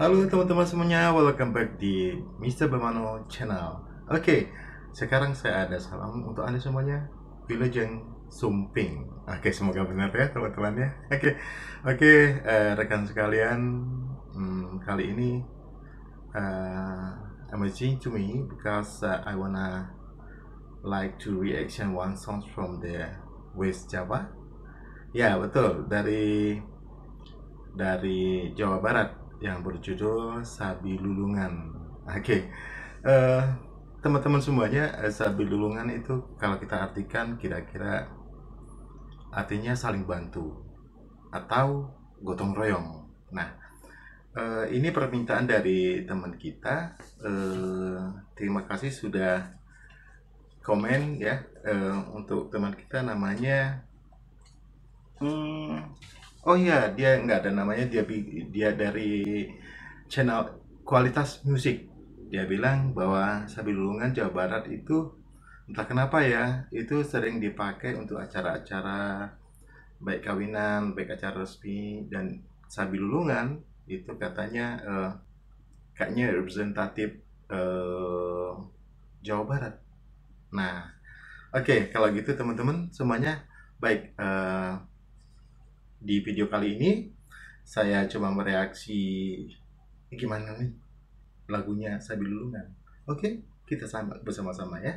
Halo teman-teman semuanya, welcome back di Mister Bemano Channel Oke, okay, sekarang saya ada salam untuk anda semuanya Pilejeng Sumping Oke, okay, semoga benar ya teman-teman ya Oke, okay. oke okay, uh, eh, rekan sekalian hmm, Kali ini uh, amazing to me because uh, I wanna like to reaction one song from the West Java Ya, yeah, betul, dari dari Jawa Barat yang berjudul Sabi Lulungan. Oke, okay. uh, eh, teman-teman semuanya, uh, Sabi Lulungan itu kalau kita artikan kira-kira artinya saling bantu atau gotong royong. Nah, uh, ini permintaan dari teman kita. Uh, terima kasih sudah komen ya uh, untuk teman kita namanya. Hmm, Oh iya, dia nggak ada namanya. Dia dia dari channel kualitas musik. Dia bilang bahwa Sabilulungan Jawa Barat itu entah kenapa ya, itu sering dipakai untuk acara-acara baik kawinan, baik acara resmi dan Sabilulungan itu katanya uh, kayaknya representatif uh, Jawa Barat. Nah, oke okay, kalau gitu teman-teman semuanya baik. Uh, di video kali ini saya coba mereaksi eh, gimana nih lagunya Sabilulungan. Lulungan. Oke, kita sama bersama-sama ya.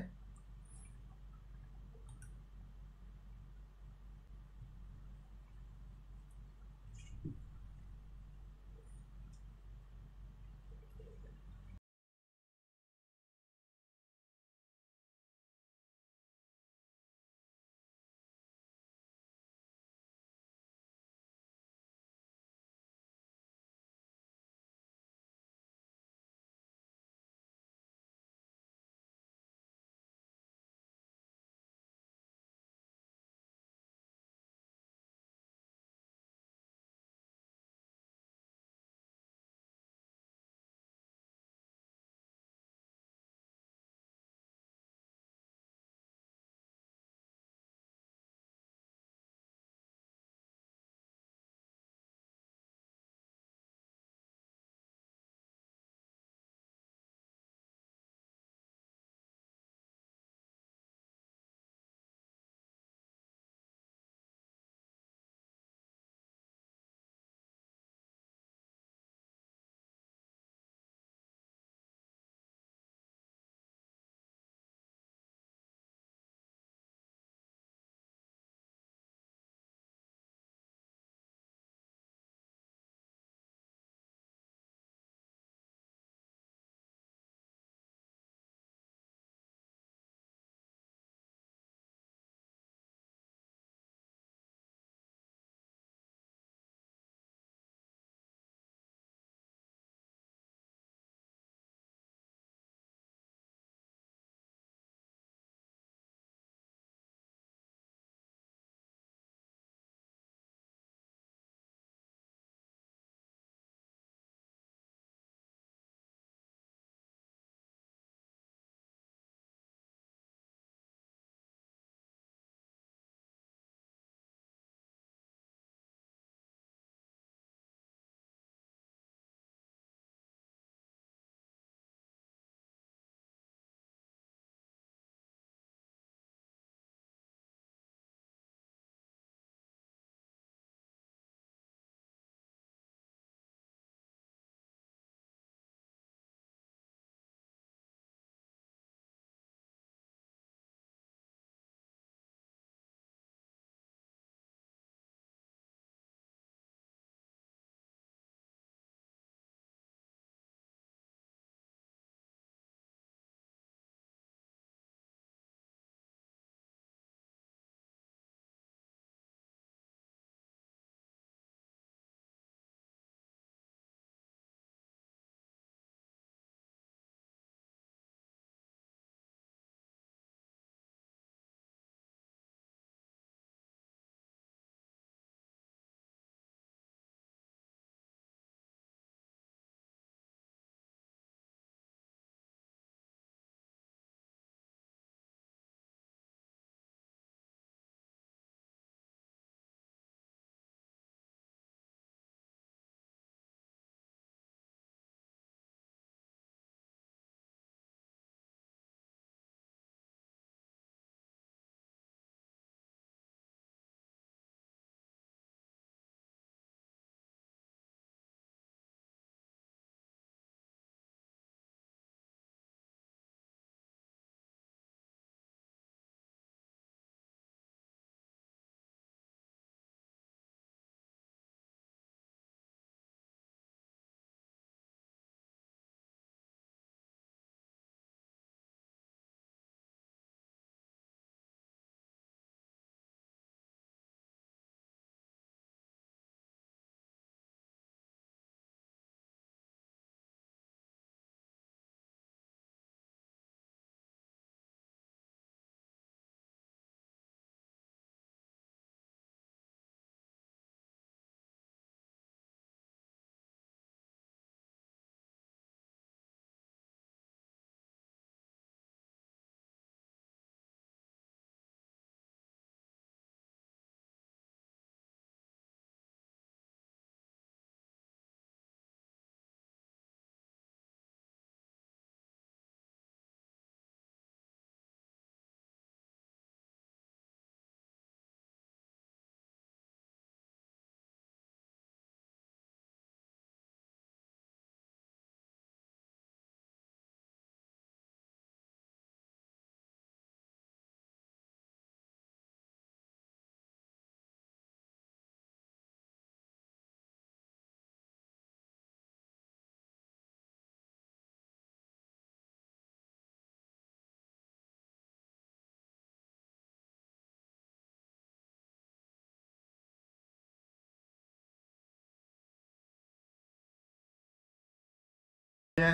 efeknya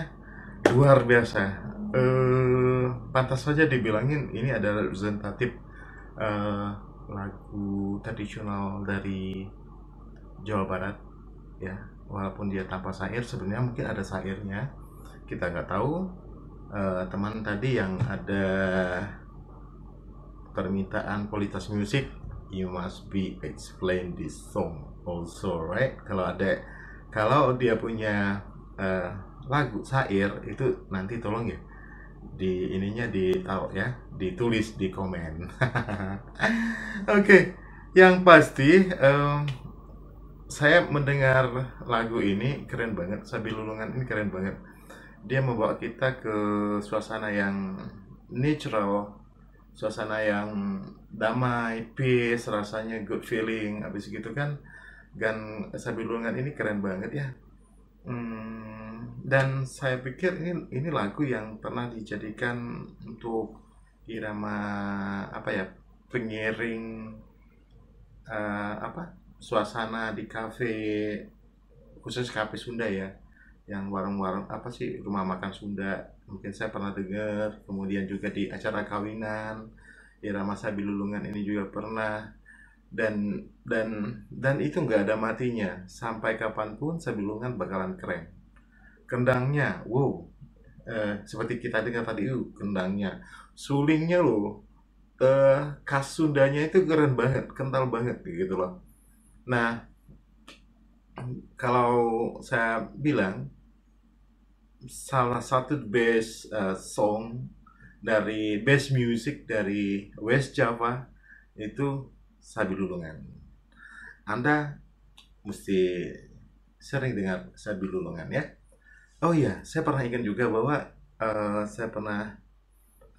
luar biasa uh, pantas saja dibilangin ini adalah representatif uh, lagu tradisional dari Jawa Barat ya walaupun dia tanpa sair sebenarnya mungkin ada sairnya kita nggak tahu uh, teman tadi yang ada permintaan kualitas musik you must be explain this song also right kalau ada kalau dia punya uh, lagu syair itu nanti tolong ya di ininya di tahu ya ditulis di komen oke okay. yang pasti um, saya mendengar lagu ini keren banget sambil Lulungan ini keren banget dia membawa kita ke suasana yang natural suasana yang damai peace rasanya good feeling habis gitu kan dan sambil Lulungan ini keren banget ya Hmm, dan saya pikir ini ini lagu yang pernah dijadikan untuk irama apa ya pengiring uh, apa suasana di kafe khusus kafe Sunda ya yang warung-warung apa sih rumah makan Sunda mungkin saya pernah dengar kemudian juga di acara kawinan irama lulungan ini juga pernah dan dan dan itu nggak ada matinya sampai kapanpun sabilungan bakalan keren kendangnya wow eh, seperti kita dengar tadi uh, kendangnya sulingnya lo eh, kasundanya itu keren banget kental banget gitu loh nah kalau saya bilang salah satu best uh, song dari best music dari West Java itu sabi lulungan. Anda mesti sering dengar sabi lulungan ya. Oh iya, saya pernah ingat juga bahwa uh, saya pernah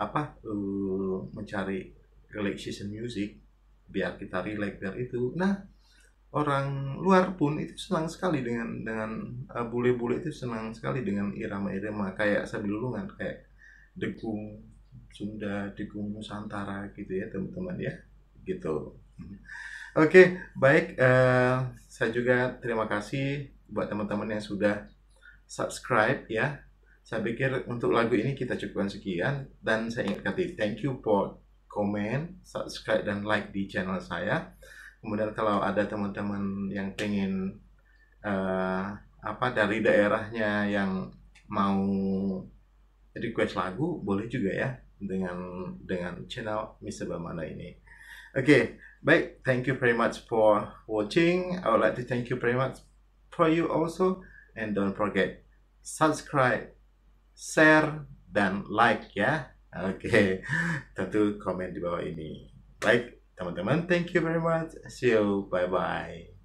apa uh, mencari relaxation music biar kita relax biar itu. Nah, orang luar pun itu senang sekali dengan dengan bule eh, bule-bule itu senang sekali dengan irama-irama kayak sabi lulungan kayak degung Sunda, degung Nusantara gitu ya teman-teman ya gitu. Oke, okay, baik. Uh, saya juga terima kasih buat teman-teman yang sudah subscribe ya. Saya pikir untuk lagu ini kita cukupkan sekian dan saya ingatkan kasih thank you for comment, subscribe dan like di channel saya. Kemudian kalau ada teman-teman yang pengen uh, apa dari daerahnya yang mau request lagu boleh juga ya dengan dengan channel Mr. Bamana ini. Oke, okay, Baik, thank you very much for watching. I would like to thank you very much for you also. And don't forget, subscribe, share, dan like ya. Oke, okay. tentu komen di bawah ini. Baik, teman-teman, thank you very much. See you, bye-bye.